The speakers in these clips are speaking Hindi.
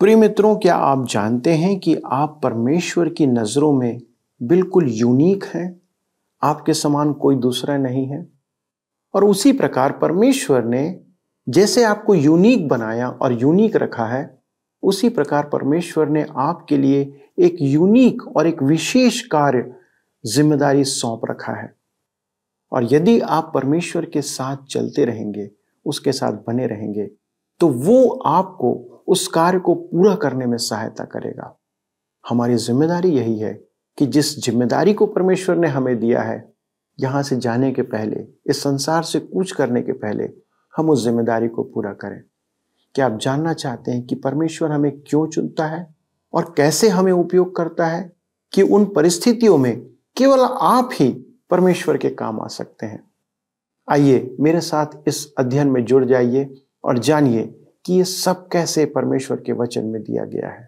प्रिय मित्रों क्या आप जानते हैं कि आप परमेश्वर की नज़रों में बिल्कुल यूनिक हैं आपके समान कोई दूसरा नहीं है और उसी प्रकार परमेश्वर ने जैसे आपको यूनिक बनाया और यूनिक रखा है उसी प्रकार परमेश्वर ने आपके लिए एक यूनिक और एक विशेष कार्य जिम्मेदारी सौंप रखा है और यदि आप परमेश्वर के साथ चलते रहेंगे उसके साथ बने रहेंगे तो वो आपको उस कार्य को पूरा करने में सहायता करेगा हमारी जिम्मेदारी यही है कि जिस जिम्मेदारी को परमेश्वर ने हमें दिया है यहां से जाने के पहले इस संसार से कूच करने के पहले हम उस जिम्मेदारी को पूरा करें क्या आप जानना चाहते हैं कि परमेश्वर हमें क्यों चुनता है और कैसे हमें उपयोग करता है कि उन परिस्थितियों में केवल आप ही परमेश्वर के काम आ सकते हैं आइए मेरे साथ इस अध्ययन में जुड़ जाइए और जानिए कि ये सब कैसे परमेश्वर के वचन में दिया गया है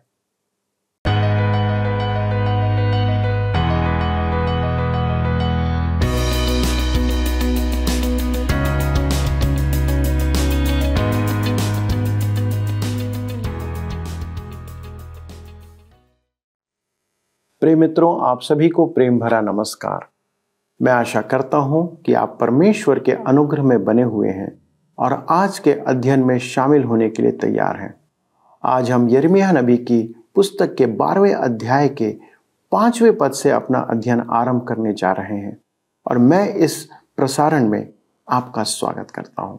प्रेम मित्रों आप सभी को प्रेम भरा नमस्कार मैं आशा करता हूं कि आप परमेश्वर के अनुग्रह में बने हुए हैं और आज के अध्ययन में शामिल होने के लिए तैयार हैं आज हम यरमिया नबी की पुस्तक के बारहवें अध्याय के पांचवें पद से अपना अध्ययन आरंभ करने जा रहे हैं और मैं इस प्रसारण में आपका स्वागत करता हूं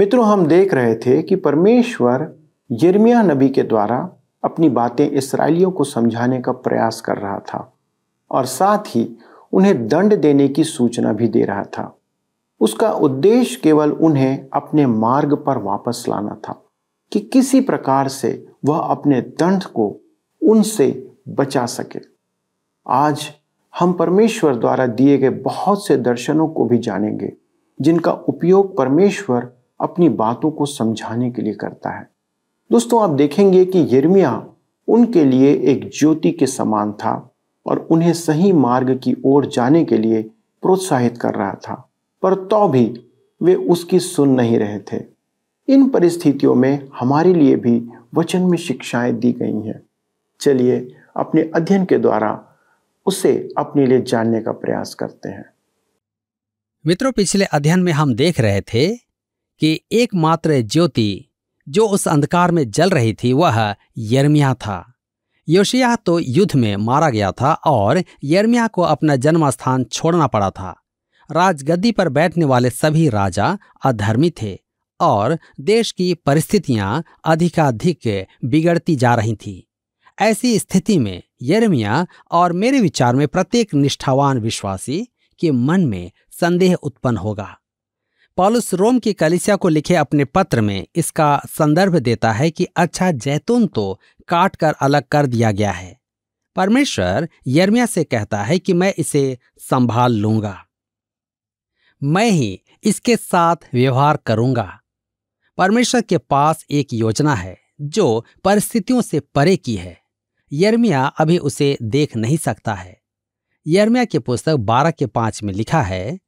मित्रों हम देख रहे थे कि परमेश्वर यरमिया नबी के द्वारा अपनी बातें इसराइलियों को समझाने का प्रयास कर रहा था और साथ ही उन्हें दंड देने की सूचना भी दे रहा था उसका उद्देश्य केवल उन्हें अपने मार्ग पर वापस लाना था कि किसी प्रकार से वह अपने दंड को उनसे बचा सके आज हम परमेश्वर द्वारा दिए गए बहुत से दर्शनों को भी जानेंगे जिनका उपयोग परमेश्वर अपनी बातों को समझाने के लिए करता है दोस्तों आप देखेंगे कि यर्मिया उनके लिए एक ज्योति के समान था और उन्हें सही मार्ग की ओर जाने के लिए प्रोत्साहित कर रहा था पर तो भी वे उसकी सुन नहीं रहे थे इन परिस्थितियों में हमारे लिए भी वचन में शिक्षाएं दी गई हैं चलिए अपने अध्ययन के द्वारा उसे अपने लिए जानने का प्रयास करते हैं मित्रों पिछले अध्ययन में हम देख रहे थे कि एकमात्र ज्योति जो उस अंधकार में जल रही थी वह यर्मिया था योशिया तो युद्ध में मारा गया था और यर्मिया को अपना जन्म स्थान छोड़ना पड़ा था राजगद्दी पर बैठने वाले सभी राजा अधर्मी थे और देश की परिस्थितियां अधिकाधिक बिगड़ती जा रही थी ऐसी स्थिति में यरमिया और मेरे विचार में प्रत्येक निष्ठावान विश्वासी के मन में संदेह उत्पन्न होगा पॉलुस रोम की कलिसिया को लिखे अपने पत्र में इसका संदर्भ देता है कि अच्छा जैतून तो काट कर अलग कर दिया गया है परमेश्वर यर्मिया से कहता है कि मैं इसे संभाल लूंगा मैं ही इसके साथ व्यवहार करूंगा परमेश्वर के पास एक योजना है जो परिस्थितियों से परे की है यर्मिया अभी उसे देख नहीं सकता है यर्मिया के पुस्तक बारह के पांच में लिखा है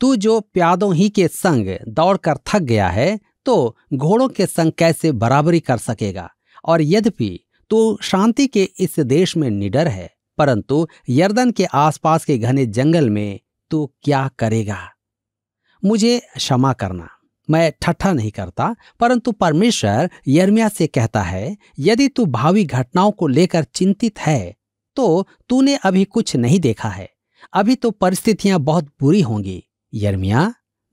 तू जो प्यादों ही के संग दौड़कर थक गया है तो घोड़ों के संग कैसे बराबरी कर सकेगा और यद्यपि तू शांति के इस देश में निडर है परंतु यर्दन के आसपास के घने जंगल में तू क्या करेगा मुझे क्षमा करना मैं ठट्ठा नहीं करता परंतु परमेश्वर यर्मिया से कहता है यदि तू भावी घटनाओं को लेकर चिंतित है तो तूने अभी कुछ नहीं देखा है अभी तो परिस्थितियां बहुत बुरी होंगी यर्मिया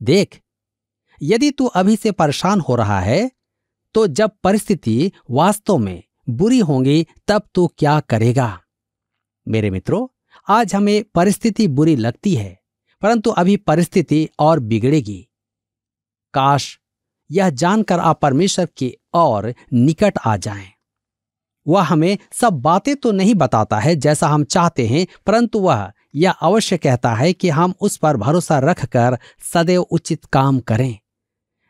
देख यदि तू अभी से परेशान हो रहा है तो जब परिस्थिति वास्तव में बुरी होंगी तब तू क्या करेगा मेरे मित्रों आज हमें परिस्थिति बुरी लगती है परंतु अभी परिस्थिति और बिगड़ेगी काश यह जानकर आप परमेश्वर के और निकट आ जाएं। वह हमें सब बातें तो नहीं बताता है जैसा हम चाहते हैं परंतु वह यह अवश्य कहता है कि हम उस पर भरोसा रखकर सदैव उचित काम करें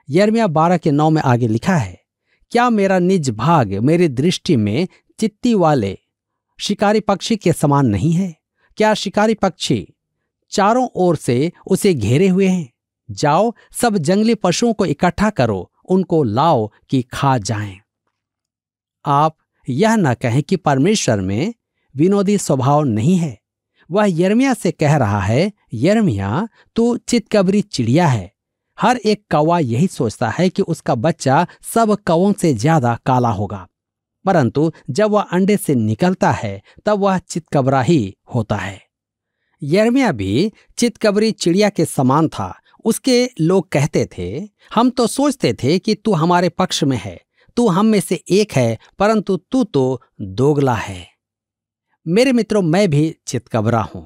यर्मिया बारह के नौ में आगे लिखा है क्या मेरा निज भाग मेरी दृष्टि में चित्ती वाले शिकारी पक्षी के समान नहीं है क्या शिकारी पक्षी चारों ओर से उसे घेरे हुए हैं जाओ सब जंगली पशुओं को इकट्ठा करो उनको लाओ कि खा जाएं। आप यह न कहें कि परमेश्वर में विनोदी स्वभाव नहीं है वह यर्मिया से कह रहा है यर्मिया तो चितकबरी चिड़िया है हर एक कौवा यही सोचता है कि उसका बच्चा सब कौं से ज्यादा काला होगा परंतु जब वह अंडे से निकलता है तब वह चितकबरा ही होता है यरमिया भी चितकबरी चिड़िया के समान था उसके लोग कहते थे हम तो सोचते थे कि तू हमारे पक्ष में है तू हम में से एक है परंतु तू तो दोगला है मेरे मित्रों मैं भी चितकबरा हूं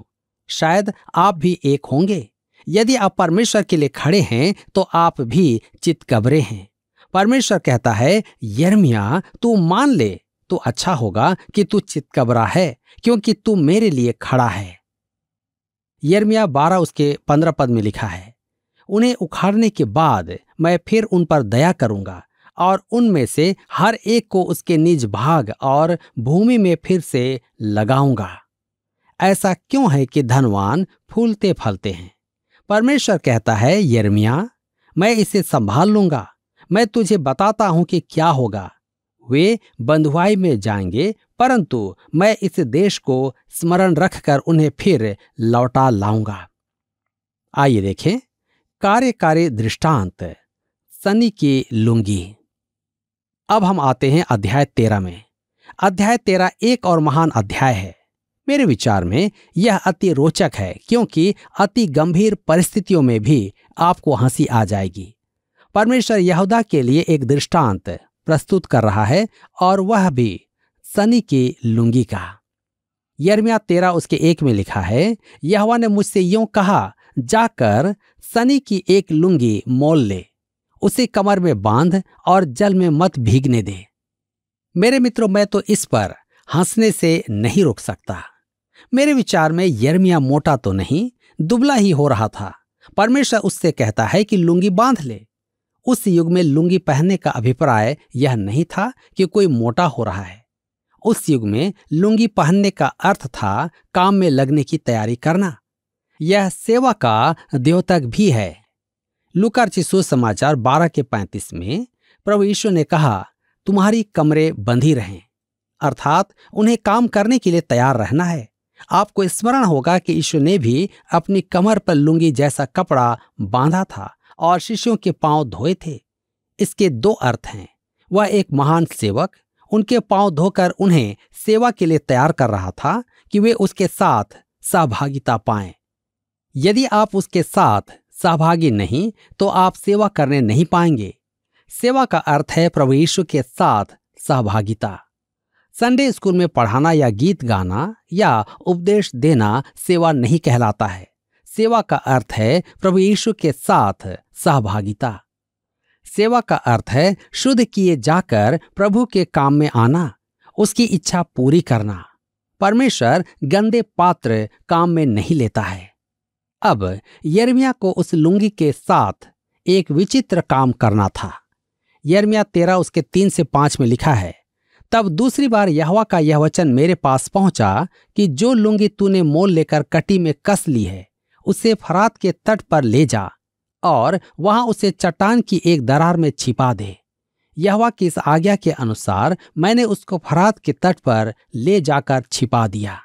शायद आप भी एक होंगे यदि आप परमेश्वर के लिए खड़े हैं तो आप भी चितकबरे हैं परमेश्वर कहता है यरमिया तू मान ले तो अच्छा होगा कि तू चितकबरा है क्योंकि तू मेरे लिए खड़ा है यर्मिया बारह उसके पंद्रह पद में लिखा है उन्हें उखाड़ने के बाद मैं फिर उन पर दया करूंगा और उनमें से हर एक को उसके निज भाग और भूमि में फिर से लगाऊंगा ऐसा क्यों है कि धनवान फूलते फलते हैं परमेश्वर कहता है यर्मिया मैं इसे संभाल लूंगा मैं तुझे बताता हूं कि क्या होगा वे बंधुआई में जाएंगे परंतु मैं इस देश को स्मरण रखकर उन्हें फिर लौटा लाऊंगा आइए देखें कार्यकारी दृष्टांत सनी की लुंगी अब हम आते हैं अध्याय तेरह में अध्याय तेरह एक और महान अध्याय है मेरे विचार में यह अति रोचक है क्योंकि अति गंभीर परिस्थितियों में भी आपको हंसी आ जाएगी परमेश्वर यहूदा के लिए एक दृष्टांत प्रस्तुत कर रहा है और वह भी सनी की लुंगी का यरमिया तेरा उसके एक में लिखा है यहवा ने मुझसे यूं कहा जाकर सनी की एक लुंगी मोल ले उसे कमर में बांध और जल में मत भीगने दे मेरे मित्रों मैं तो इस पर हंसने से नहीं रोक सकता मेरे विचार में यरमिया मोटा तो नहीं दुबला ही हो रहा था परमेश्वर उससे कहता है कि लुंगी बांध ले उस युग में लुंगी पहनने का अभिप्राय यह नहीं था कि कोई मोटा हो रहा है उस युग में लुंगी पहनने का अर्थ था काम में लगने की तैयारी करना यह सेवा का द्योतक भी है लुकर चिसु समाचार बारह के पैंतीस में प्रभु यीशु ने कहा तुम्हारी कमरे बंधी रहें अर्थात उन्हें काम करने के लिए तैयार रहना है आपको स्मरण होगा कि यीशु ने भी अपनी कमर पर लुंगी जैसा कपड़ा बांधा था और शिष्यों के पांव धोए थे इसके दो अर्थ हैं वह एक महान सेवक उनके पांव धोकर उन्हें सेवा के लिए तैयार कर रहा था कि वे उसके साथ सहभागिता पाए यदि आप उसके साथ सहभागी नहीं तो आप सेवा करने नहीं पाएंगे सेवा का अर्थ है प्रभु यीशु के साथ सहभागिता संडे स्कूल में पढ़ाना या गीत गाना या उपदेश देना सेवा नहीं कहलाता है सेवा का अर्थ है प्रभु यीशु के साथ सहभागिता सेवा का अर्थ है शुद्ध किए जाकर प्रभु के काम में आना उसकी इच्छा पूरी करना परमेश्वर गंदे पात्र काम में नहीं लेता है अब यर्मिया को उस लुंगी के साथ एक विचित्र काम करना था यर्मिया तेरा उसके तीन से पांच में लिखा है तब दूसरी बार यहवा का यह वचन मेरे पास पहुंचा कि जो लुंगी तूने मोल लेकर कटी में कस ली है उसे फरात के तट पर ले जा और वहां उसे चट्टान की एक दरार में छिपा दे यहवा की इस आज्ञा के अनुसार मैंने उसको फरात के तट पर ले जाकर छिपा दिया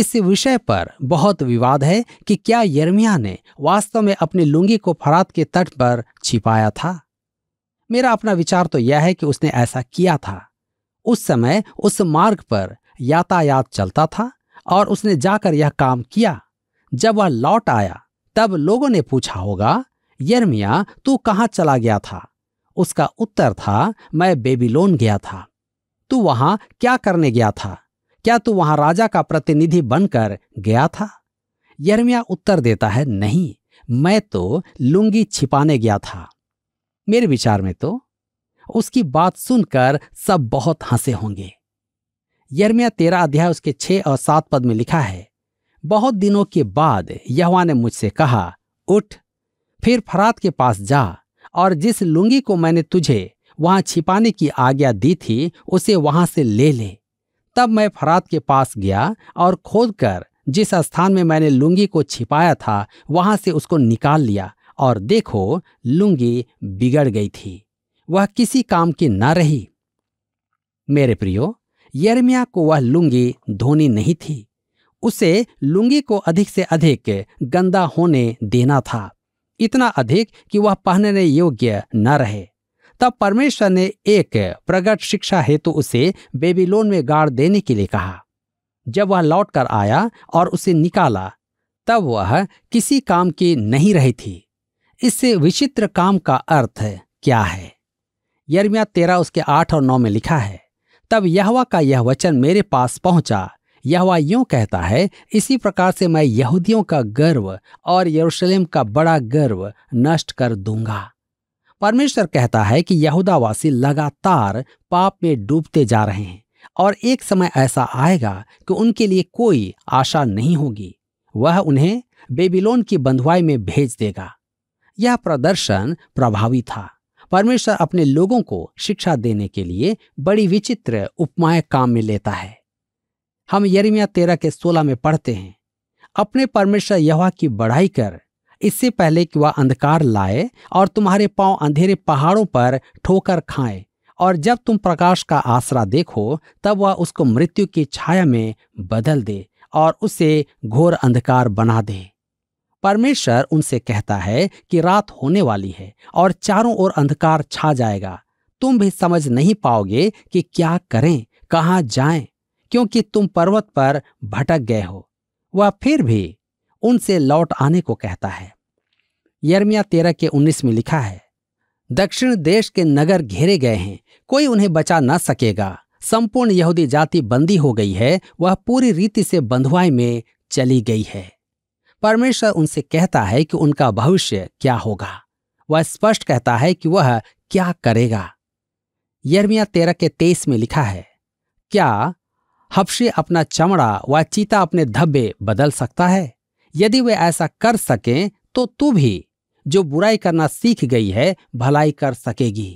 इस विषय पर बहुत विवाद है कि क्या यर्मिया ने वास्तव में अपनी लुंगी को फरात के तट पर छिपाया था मेरा अपना विचार तो यह है कि उसने ऐसा किया था उस समय उस मार्ग पर यातायात चलता था और उसने जाकर यह काम किया जब वह लौट आया तब लोगों ने पूछा होगा यर्मिया तू कहाँ चला गया था उसका उत्तर था मैं बेबीलोन गया था तू वहां क्या करने गया था क्या तू वहां राजा का प्रतिनिधि बनकर गया था यर्मिया उत्तर देता है नहीं मैं तो लुंगी छिपाने गया था मेरे विचार में तो उसकी बात सुनकर सब बहुत हंसे होंगे यर्मिया तेरा अध्याय उसके छह और सात पद में लिखा है बहुत दिनों के बाद यहवा ने मुझसे कहा उठ फिर फरात के पास जा और जिस लुंगी को मैंने तुझे वहां छिपाने की आज्ञा दी थी उसे वहां से ले ले तब मैं फरात के पास गया और खोद कर जिस स्थान में मैंने लुंगी को छिपाया था वहां से उसको निकाल लिया और देखो लुंगी बिगड़ गई थी वह किसी काम की न रही मेरे प्रियो यरमिया को वह लुंगी धोनी नहीं थी उसे लुंगी को अधिक से अधिक गंदा होने देना था इतना अधिक कि वह पहनने योग्य न रहे तब परमेश्वर ने एक प्रगट शिक्षा हेतु तो उसे बेबीलोन में गाड़ देने के लिए कहा जब वह लौट कर आया और उसे निकाला तब वह किसी काम की नहीं रही थी इससे विचित्र काम का अर्थ क्या है यरमिया तेरा उसके आठ और नौ में लिखा है तब यहवा का यह वचन मेरे पास पहुंचा यहवा यूं कहता है इसी प्रकार से मैं यहूदियों का गर्व और यरूशलेम का बड़ा गर्व नष्ट कर दूंगा परमेश्वर कहता है कि यहूदावासी लगातार पाप में डूबते जा रहे हैं और एक समय ऐसा आएगा कि उनके लिए कोई आशा नहीं होगी वह उन्हें बेबीलोन की बंधुआई में भेज देगा यह प्रदर्शन प्रभावी था परमेश्वर अपने लोगों को शिक्षा देने के लिए बड़ी विचित्र उपमाएं काम में लेता है हम यरमिया तेरह के सोलह में पढ़ते हैं अपने परमेश्वर यहा की बढ़ाई कर इससे पहले कि वह अंधकार लाए और तुम्हारे पांव अंधेरे पहाड़ों पर ठोकर खाएं और जब तुम प्रकाश का आसरा देखो तब वह उसको मृत्यु की छाया में बदल दे और उसे घोर अंधकार बना दे परमेश्वर उनसे कहता है कि रात होने वाली है और चारों ओर अंधकार छा जाएगा तुम भी समझ नहीं पाओगे कि क्या करें कहाँ जाएं क्योंकि तुम पर्वत पर भटक गए हो वह फिर भी उनसे लौट आने को कहता है यर्मिया तेरह के उन्नीस में लिखा है दक्षिण देश के नगर घेरे गए हैं कोई उन्हें बचा न सकेगा संपूर्ण यहूदी जाति बंदी हो गई है वह पूरी रीति से बंधुआई में चली गई है परमेश्वर उनसे कहता है कि उनका भविष्य क्या होगा वह स्पष्ट कहता है कि वह क्या करेगा यर्मिया तेरह के तेईस में लिखा है क्या हफ्शी अपना चमड़ा व चीता अपने धब्बे बदल सकता है यदि वे ऐसा कर सकें तो तू भी जो बुराई करना सीख गई है भलाई कर सकेगी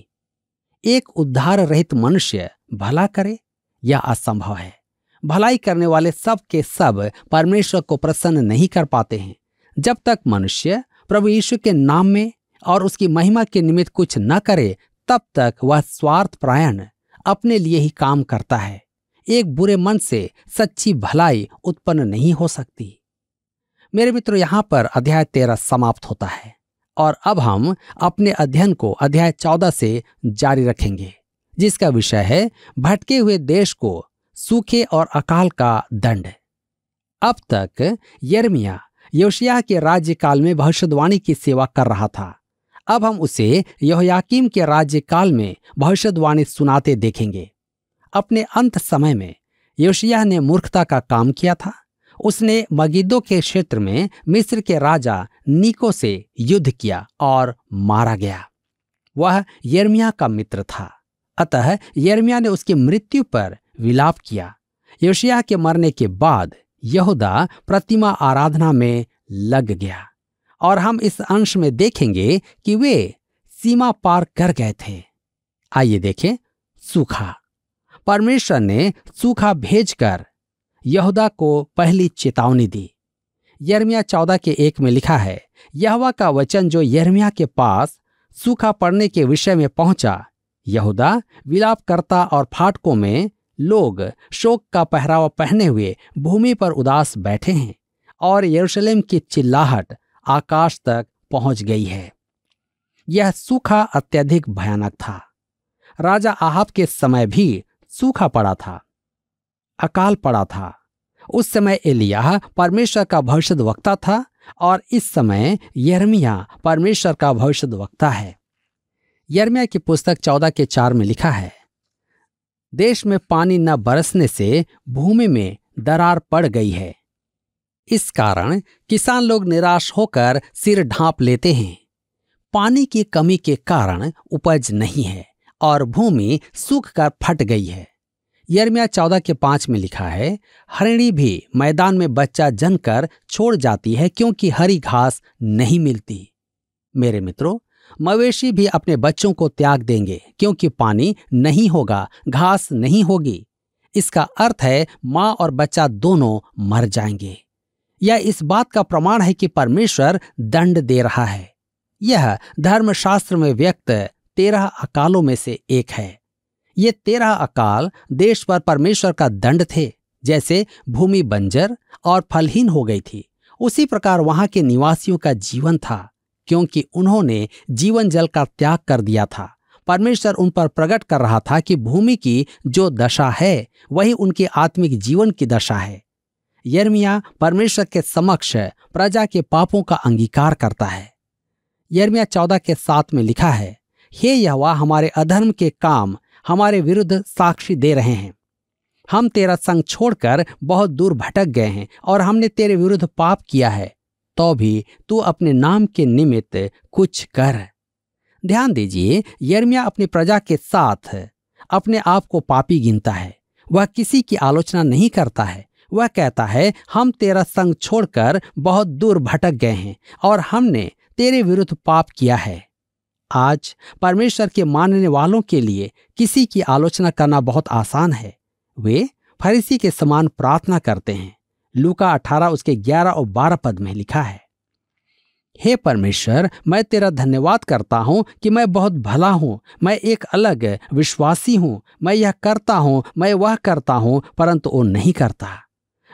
एक उद्धार रहित मनुष्य भला करे यह असंभव है भलाई करने वाले सब के सब परमेश्वर को प्रसन्न नहीं कर पाते हैं जब तक मनुष्य प्रभु यीशु के नाम में और उसकी महिमा के निमित्त कुछ न करे तब तक वह स्वार्थ प्रायण अपने लिए ही काम करता है एक बुरे मन से सच्ची भलाई उत्पन्न नहीं हो सकती मेरे मित्र यहां पर अध्याय तेरह समाप्त होता है और अब हम अपने अध्ययन को अध्याय चौदह से जारी रखेंगे जिसका विषय है भटके हुए देश को सूखे और अकाल का दंड अब तक यर्मिया योशिया के राज्यकाल में भविष्यवाणी की सेवा कर रहा था अब हम उसे यहोयाकीम के राज्यकाल में भविष्यवाणी सुनाते देखेंगे अपने अंत समय में योशिया ने मूर्खता का काम किया था उसने मगिदो के क्षेत्र में मिस्र के राजा निको से युद्ध किया और मारा गया वह यर्मिया का मित्र था अतः यर्मिया ने उसकी मृत्यु पर विलाप किया योशिया के मरने के बाद यहूदा प्रतिमा आराधना में लग गया और हम इस अंश में देखेंगे कि वे सीमा पार कर गए थे आइए देखें सूखा परमेश्वर ने सूखा भेजकर यहूदा को पहली चेतावनी दी यरमिया चौदह के एक में लिखा है यहवा का वचन जो यरमिया के पास सूखा पड़ने के विषय में पहुंचा यहूदा विलापकर्ता और फाटकों में लोग शोक का पहरावा पहने हुए भूमि पर उदास बैठे हैं और यरूशलेम की चिल्लाहट आकाश तक पहुंच गई है यह सूखा अत्यधिक भयानक था राजा आहाब के समय भी सूखा पड़ा था अकाल पड़ा था उस समय एलिया परमेश्वर का भविष्य वक्ता था और इस समय यर्मिया परमेश्वर का भविष्य वक्ता है यर्मिया की पुस्तक चौदह के चार में लिखा है देश में पानी न बरसने से भूमि में दरार पड़ गई है इस कारण किसान लोग निराश होकर सिर ढांप लेते हैं पानी की कमी के कारण उपज नहीं है और भूमि सूख कर फट गई है यरमिया चौदह के पांच में लिखा है हरिणी भी मैदान में बच्चा कर छोड़ जाती है क्योंकि हरी घास नहीं मिलती मेरे मित्रों मवेशी भी अपने बच्चों को त्याग देंगे क्योंकि पानी नहीं होगा घास नहीं होगी इसका अर्थ है मां और बच्चा दोनों मर जाएंगे यह इस बात का प्रमाण है कि परमेश्वर दंड दे रहा है यह धर्मशास्त्र में व्यक्त तेरह अकालों में से एक है ये तेरह अकाल देश पर परमेश्वर का दंड थे जैसे भूमि बंजर और फलहीन हो गई थी उसी प्रकार वहां के निवासियों का जीवन था क्योंकि उन्होंने जीवन जल का त्याग कर दिया था परमेश्वर उन पर प्रकट कर रहा था कि भूमि की जो दशा है वही उनके आत्मिक जीवन की दशा है यर्मिया परमेश्वर के समक्ष प्रजा के पापों का अंगीकार करता है यर्मिया चौदह के साथ में लिखा है हे यहवा हमारे अधर्म के काम हमारे विरुद्ध साक्षी दे रहे हैं हम तेरा संग छोड़कर बहुत दूर भटक गए हैं और हमने तेरे विरुद्ध पाप किया है तो भी तू अपने नाम के निमित्त कुछ कर ध्यान दीजिए यर्मिया अपनी प्रजा के साथ अपने आप को पापी गिनता है वह किसी की आलोचना नहीं करता है वह कहता है हम तेरा संग छोड़कर बहुत दूर भटक गए हैं और हमने तेरे विरुद्ध पाप किया है आज परमेश्वर के मानने वालों के लिए किसी की आलोचना करना बहुत आसान है वे फरीसी के समान प्रार्थना करते हैं लूका अठारह उसके ग्यारह और बारह पद में लिखा है हे परमेश्वर मैं तेरा धन्यवाद करता हूँ कि मैं बहुत भला हूँ मैं एक अलग विश्वासी हूँ मैं यह करता हूँ मैं वह करता हूँ परंतु वो नहीं करता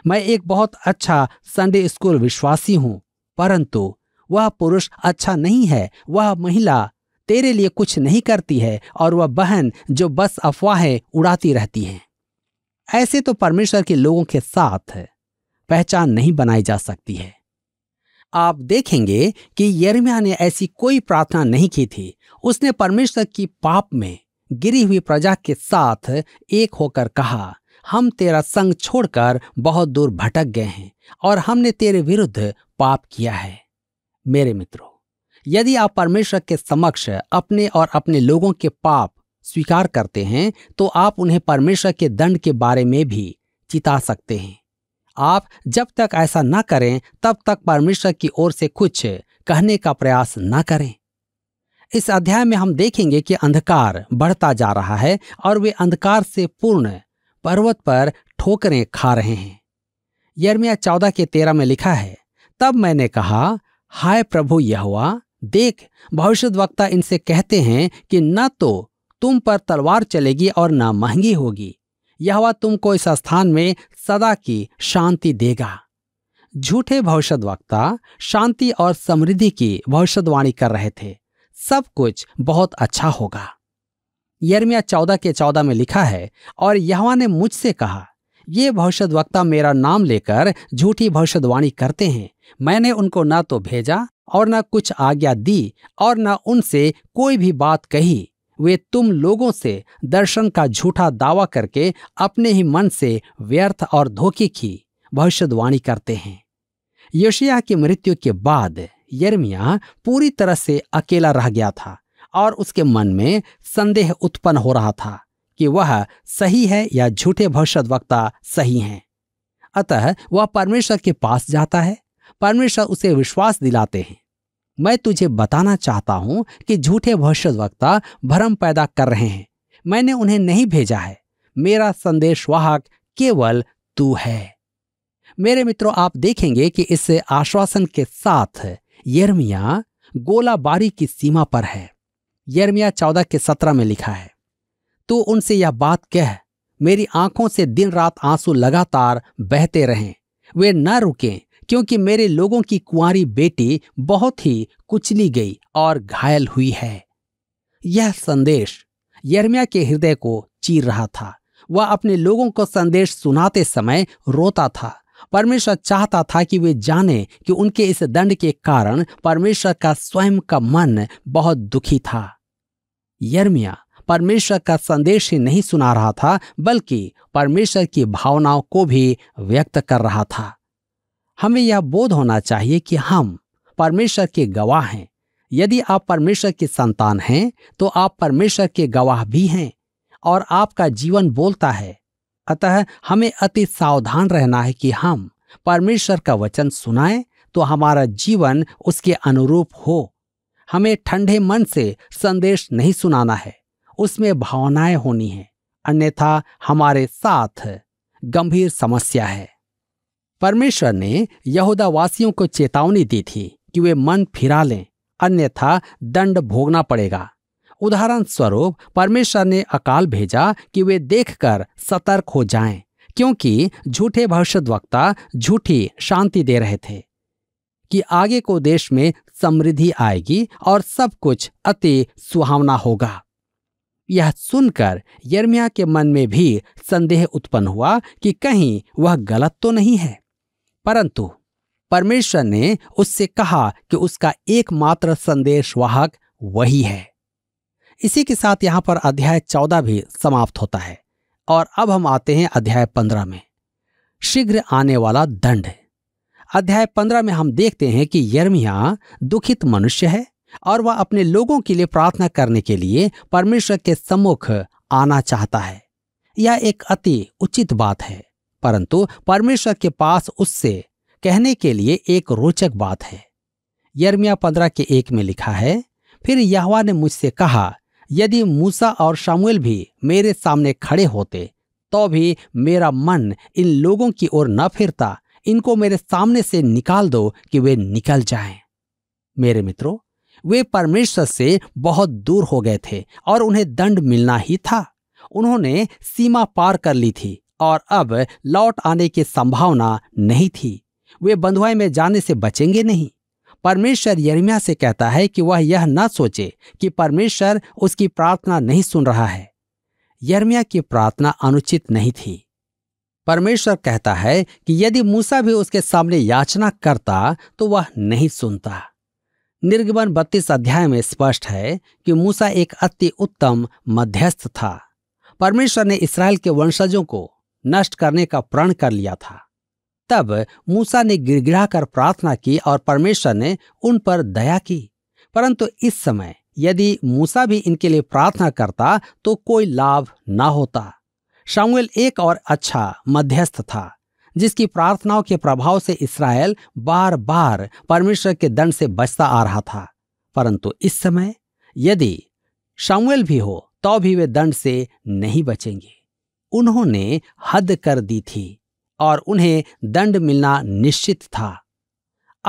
मैं एक बहुत अच्छा संडे स्कूल विश्वासी हूँ परंतु वह पुरुष अच्छा नहीं है वह महिला तेरे लिए कुछ नहीं करती है और वह बहन जो बस अफवाहें उड़ाती रहती हैं ऐसे तो परमेश्वर के लोगों के साथ पहचान नहीं बनाई जा सकती है आप देखेंगे कि यरमिया ने ऐसी कोई प्रार्थना नहीं की थी उसने परमेश्वर की पाप में गिरी हुई प्रजा के साथ एक होकर कहा हम तेरा संग छोड़कर बहुत दूर भटक गए हैं और हमने तेरे विरुद्ध पाप किया है मेरे मित्रों यदि आप परमेश्वर के समक्ष अपने और अपने लोगों के पाप स्वीकार करते हैं तो आप उन्हें परमेश्वर के दंड के बारे में भी चिता सकते हैं आप जब तक ऐसा ना करें तब तक परमेश्वर की ओर से कुछ कहने का प्रयास ना करें इस अध्याय में हम देखेंगे कि अंधकार बढ़ता जा रहा है और वे अंधकार से पूर्ण पर्वत पर ठोकरें खा रहे हैं यर्मिया चौदह के तेरह में लिखा है तब मैंने कहा हाय प्रभु यहुआ देख भविष्य वक्ता इनसे कहते हैं कि न तो तुम पर तलवार चलेगी और न महंगी होगी यह तुमको इस स्थान में सदा की शांति देगा झूठे भविष्य वक्ता शांति और समृद्धि की भविष्यवाणी कर रहे थे सब कुछ बहुत अच्छा होगा यर्मिया चौदह के चौदह में लिखा है और यहवा ने मुझसे कहा ये वक्ता मेरा नाम लेकर झूठी भविष्यवाणी करते हैं मैंने उनको न तो भेजा और न कुछ आज्ञा दी और न उनसे कोई भी बात कही वे तुम लोगों से दर्शन का झूठा दावा करके अपने ही मन से व्यर्थ और धोखे की भविष्यवाणी करते हैं यशिया की मृत्यु के बाद यर्मिया पूरी तरह से अकेला रह गया था और उसके मन में संदेह उत्पन्न हो रहा था कि वह सही है या झूठे भविष्य वक्ता सही हैं अतः वह परमेश्वर के पास जाता है परमेश्वर उसे विश्वास दिलाते हैं मैं तुझे बताना चाहता हूं कि झूठे भविष्य वक्ता भ्रम पैदा कर रहे हैं मैंने उन्हें नहीं भेजा है मेरा वाहक केवल तू है मेरे मित्रों आप देखेंगे कि इस आश्वासन के साथ यर्मिया गोलाबारी की सीमा पर है यर्मिया चौदह के सत्रह में लिखा है तू उनसे यह बात कह मेरी आंखों से दिन रात आंसू लगातार बहते रहें वे न रुके क्योंकि मेरे लोगों की कुंवारी बेटी बहुत ही कुचली गई और घायल हुई है यह संदेश यरमिया के हृदय को चीर रहा था वह अपने लोगों को संदेश सुनाते समय रोता था परमेश्वर चाहता था कि वे जाने कि उनके इस दंड के कारण परमेश्वर का स्वयं का मन बहुत दुखी था यर्मिया परमेश्वर का संदेश ही नहीं सुना रहा था बल्कि परमेश्वर की भावनाओं को भी व्यक्त कर रहा था हमें यह बोध होना चाहिए कि हम परमेश्वर के गवाह हैं यदि आप परमेश्वर के संतान हैं तो आप परमेश्वर के गवाह भी हैं और आपका जीवन बोलता है अतः हमें अति सावधान रहना है कि हम परमेश्वर का वचन सुनाएं तो हमारा जीवन उसके अनुरूप हो हमें ठंडे मन से संदेश नहीं सुनाना है उसमें भावनाएं होनी है अन्यथा हमारे साथ गंभीर समस्या है परमेश्वर ने यहूदा वासियों को चेतावनी दी थी कि वे मन फिरा लें अन्यथा दंड भोगना पड़ेगा उदाहरण स्वरूप परमेश्वर ने अकाल भेजा कि वे देखकर सतर्क हो जाएं क्योंकि झूठे वक्ता झूठी शांति दे रहे थे कि आगे को देश में समृद्धि आएगी और सब कुछ अति सुहावना होगा यह सुनकर यर्मिया के मन में भी संदेह उत्पन्न हुआ कि कहीं वह गलत तो नहीं है परंतु परमेश्वर ने उससे कहा कि उसका एकमात्र संदेशवाहक वही है इसी के साथ यहां पर अध्याय चौदह भी समाप्त होता है और अब हम आते हैं अध्याय पंद्रह में शीघ्र आने वाला दंड अध्याय पंद्रह में हम देखते हैं कि यर्मिया दुखित मनुष्य है और वह अपने लोगों के लिए प्रार्थना करने के लिए परमेश्वर के सम्मुख आना चाहता है यह एक अति उचित बात है परंतु परमेश्वर के पास उससे कहने के लिए एक रोचक बात है यर्मिया पंद्रह के एक में लिखा है फिर यहवा ने मुझसे कहा यदि मूसा और शामुल भी मेरे सामने खड़े होते तो भी मेरा मन इन लोगों की ओर न फिरता इनको मेरे सामने से निकाल दो कि वे निकल जाएं। मेरे मित्रों वे परमेश्वर से बहुत दूर हो गए थे और उन्हें दंड मिलना ही था उन्होंने सीमा पार कर ली थी और अब लौट आने की संभावना नहीं थी वे बंधुआई में जाने से बचेंगे नहीं परमेश्वर यरमिया से कहता है कि वह यह न सोचे कि परमेश्वर उसकी प्रार्थना नहीं सुन रहा है यरमिया की प्रार्थना अनुचित नहीं थी परमेश्वर कहता है कि यदि मूसा भी उसके सामने याचना करता तो वह नहीं सुनता निर्गमन बत्तीस अध्याय में स्पष्ट है कि मूसा एक अति उत्तम मध्यस्थ था परमेश्वर ने इसराइल के वंशजों को नष्ट करने का प्रण कर लिया था तब मूसा ने गिड़गिड़ा कर प्रार्थना की और परमेश्वर ने उन पर दया की परंतु इस समय यदि मूसा भी इनके लिए प्रार्थना करता तो कोई लाभ ना होता शामुएल एक और अच्छा मध्यस्थ था जिसकी प्रार्थनाओं के प्रभाव से इसराइल बार बार परमेश्वर के दंड से बचता आ रहा था परंतु इस समय यदि शामुएल भी हो तो भी वे दंड से नहीं बचेंगे उन्होंने हद कर दी थी और उन्हें दंड मिलना निश्चित था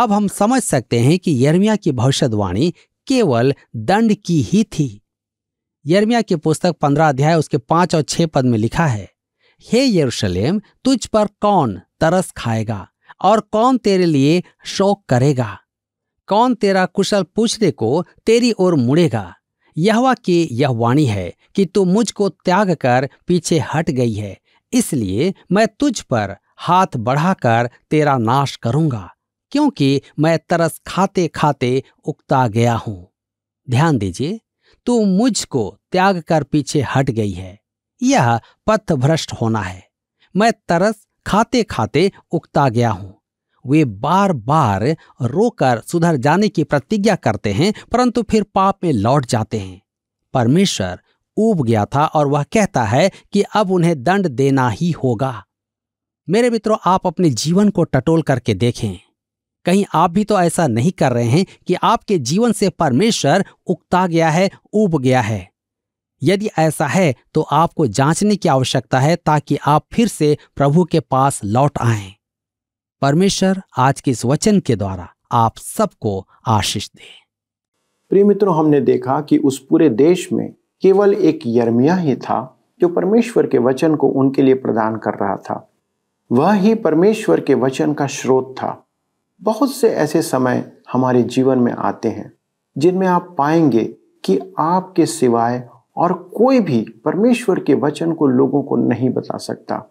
अब हम समझ सकते हैं कि यर्मिया की भविष्यवाणी केवल दंड की ही थी यर्मिया की पुस्तक पंद्रह अध्याय उसके पांच और छह पद में लिखा है हे यरूशलेम तुझ पर कौन तरस खाएगा और कौन तेरे लिए शोक करेगा कौन तेरा कुशल पूछने को तेरी ओर मुड़ेगा यहवा की यह वाणी है कि तू मुझको त्याग कर पीछे हट गई है इसलिए मैं तुझ पर हाथ बढ़ाकर तेरा नाश करूंगा क्योंकि मैं तरस खाते खाते उगता गया हूं ध्यान दीजिए तू मुझको त्याग कर पीछे हट गई है यह पथभ्रष्ट होना है मैं तरस खाते खाते उगता गया हूं वे बार बार रोकर सुधर जाने की प्रतिज्ञा करते हैं परंतु फिर पाप में लौट जाते हैं परमेश्वर ऊब गया था और वह कहता है कि अब उन्हें दंड देना ही होगा मेरे मित्रों आप अपने जीवन को टटोल करके देखें कहीं आप भी तो ऐसा नहीं कर रहे हैं कि आपके जीवन से परमेश्वर उगता गया है ऊब गया है यदि ऐसा है तो आपको जांचने की आवश्यकता है ताकि आप फिर से प्रभु के पास लौट आएं। परमेश्वर आज के इस वचन के द्वारा आप सबको आशीष दे प्रिय मित्रों हमने देखा कि उस पूरे देश में केवल एक यर्मिया ही था जो परमेश्वर के वचन को उनके लिए प्रदान कर रहा था वह ही परमेश्वर के वचन का स्रोत था बहुत से ऐसे समय हमारे जीवन में आते हैं जिनमें आप पाएंगे कि आपके सिवाय और कोई भी परमेश्वर के वचन को लोगों को नहीं बता सकता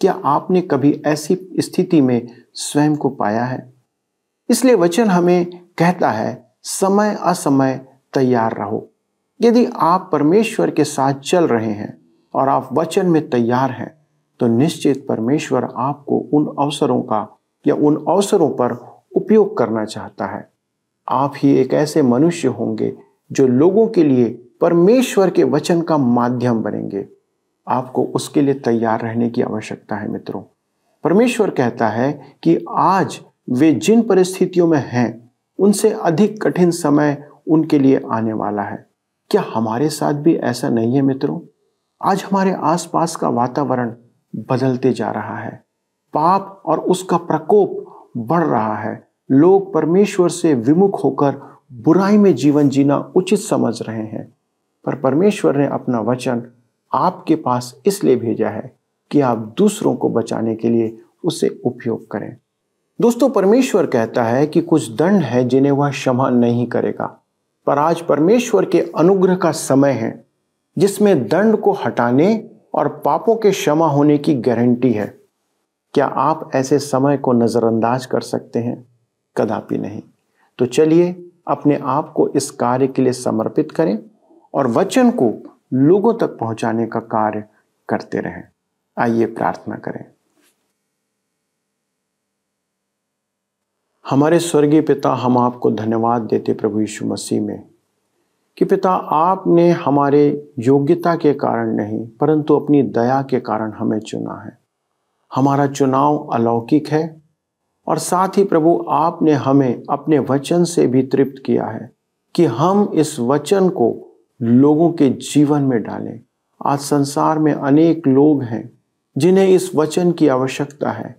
क्या आपने कभी ऐसी स्थिति में स्वयं को पाया है इसलिए वचन हमें कहता है समय असमय तैयार रहो यदि आप परमेश्वर के साथ चल रहे हैं और आप वचन में तैयार हैं तो निश्चित परमेश्वर आपको उन अवसरों का या उन अवसरों पर उपयोग करना चाहता है आप ही एक ऐसे मनुष्य होंगे जो लोगों के लिए परमेश्वर के वचन का माध्यम बनेंगे आपको उसके लिए तैयार रहने की आवश्यकता है मित्रों परमेश्वर कहता है कि आज वे जिन परिस्थितियों में हैं उनसे अधिक कठिन समय उनके लिए आने वाला है क्या हमारे साथ भी ऐसा नहीं है मित्रों आज हमारे आसपास का वातावरण बदलते जा रहा है पाप और उसका प्रकोप बढ़ रहा है लोग परमेश्वर से विमुख होकर बुराई में जीवन जीना उचित समझ रहे हैं पर परमेश्वर ने अपना वचन आपके पास इसलिए भेजा है कि आप दूसरों को बचाने के लिए उसे उपयोग करें दोस्तों परमेश्वर कहता है कि कुछ दंड है जिन्हें वह क्षमा नहीं करेगा पर आज परमेश्वर के अनुग्रह का समय है जिसमें दंड को हटाने और पापों के क्षमा होने की गारंटी है क्या आप ऐसे समय को नज़रअंदाज कर सकते हैं कदापि नहीं तो चलिए अपने आप को इस कार्य के लिए समर्पित करें और वचन को लोगों तक पहुंचाने का कार्य करते रहें आइए प्रार्थना करें हमारे स्वर्गीय पिता हम आपको धन्यवाद देते प्रभु यीशु मसीह में कि पिता आपने हमारे योग्यता के कारण नहीं परंतु अपनी दया के कारण हमें चुना है हमारा चुनाव अलौकिक है और साथ ही प्रभु आपने हमें अपने वचन से भी तृप्त किया है कि हम इस वचन को लोगों के जीवन में डालें आज संसार में अनेक लोग हैं जिन्हें इस वचन की आवश्यकता है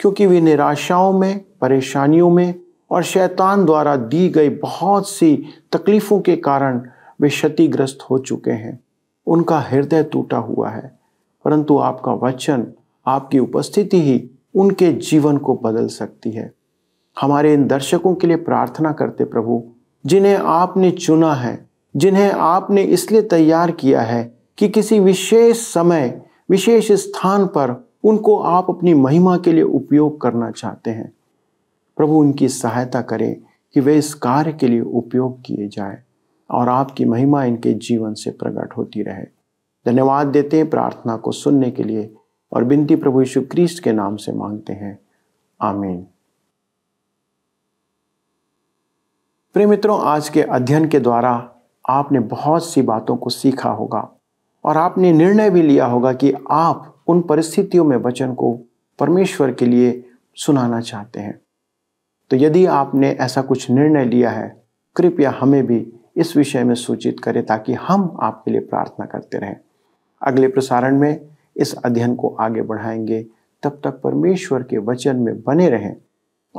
क्योंकि वे निराशाओं में परेशानियों में और शैतान द्वारा दी गई बहुत सी तकलीफ़ों के कारण वे क्षतिग्रस्त हो चुके हैं उनका हृदय टूटा हुआ है परंतु आपका वचन आपकी उपस्थिति ही उनके जीवन को बदल सकती है हमारे इन दर्शकों के लिए प्रार्थना करते प्रभु जिन्हें आपने चुना है जिन्हें आपने इसलिए तैयार किया है कि किसी विशेष समय विशेष स्थान पर उनको आप अपनी महिमा के लिए उपयोग करना चाहते हैं प्रभु उनकी सहायता करें कि वे इस कार्य के लिए उपयोग किए जाए और आपकी महिमा इनके जीवन से प्रकट होती रहे धन्यवाद देते हैं प्रार्थना को सुनने के लिए और बिनती प्रभु यीशु क्रिस्ट के नाम से मांगते हैं आमीन मित्रों आज के अध्ययन के द्वारा आपने बहुत सी बातों को सीखा होगा और आपने निर्णय भी लिया होगा कि आप उन परिस्थितियों में वचन को परमेश्वर के लिए सुनाना चाहते हैं तो यदि आपने ऐसा कुछ निर्णय लिया है कृपया हमें भी इस विषय में सूचित करें ताकि हम आपके लिए प्रार्थना करते रहें अगले प्रसारण में इस अध्ययन को आगे बढ़ाएंगे तब तक परमेश्वर के वचन में बने रहें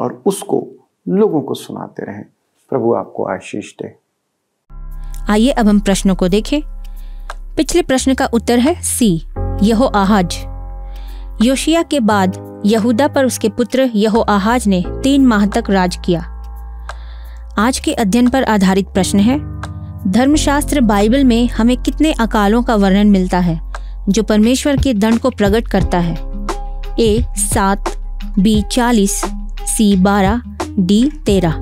और उसको लोगों को सुनाते रहें प्रभु आपको आशीष दे आइए अब हम प्रश्नों को देखें पिछले प्रश्न का उत्तर है सी यहो आहाज योशिया के बाद यहूदा पर उसके पुत्र यहो आहाज ने तीन माह तक राज किया आज के अध्ययन पर आधारित प्रश्न है धर्मशास्त्र बाइबल में हमें कितने अकालों का वर्णन मिलता है जो परमेश्वर के दंड को प्रकट करता है ए सात बी चालीस सी बारह डी तेरह